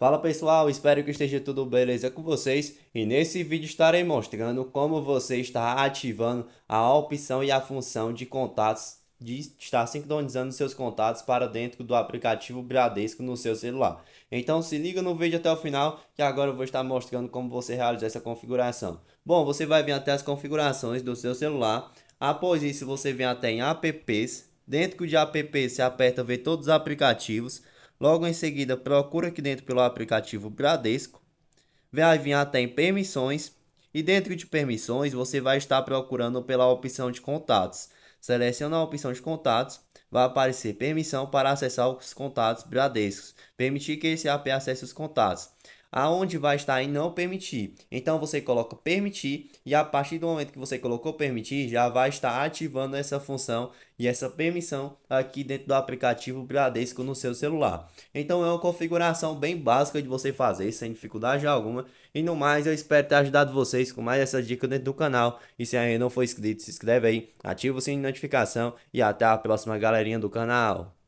Fala pessoal, espero que esteja tudo beleza com vocês e nesse vídeo estarei mostrando como você está ativando a opção e a função de contatos de estar sincronizando seus contatos para dentro do aplicativo Bradesco no seu celular. Então se liga no vídeo até o final que agora eu vou estar mostrando como você realizar essa configuração. Bom, você vai vir até as configurações do seu celular, após isso você vem até em apps, dentro de apps você aperta ver todos os aplicativos, Logo em seguida, procura aqui dentro pelo aplicativo Bradesco. Vai vir até em permissões. E dentro de permissões, você vai estar procurando pela opção de contatos. Seleciona a opção de contatos, vai aparecer permissão para acessar os contatos Bradescos. Permitir que esse app acesse os contatos aonde vai estar em não permitir. Então você coloca permitir e a partir do momento que você colocou permitir, já vai estar ativando essa função e essa permissão aqui dentro do aplicativo Bradesco no seu celular. Então é uma configuração bem básica de você fazer sem dificuldade alguma. E no mais, eu espero ter ajudado vocês com mais essa dica dentro do canal. E se ainda não for inscrito, se inscreve aí, ativa o sininho de notificação e até a próxima galerinha do canal.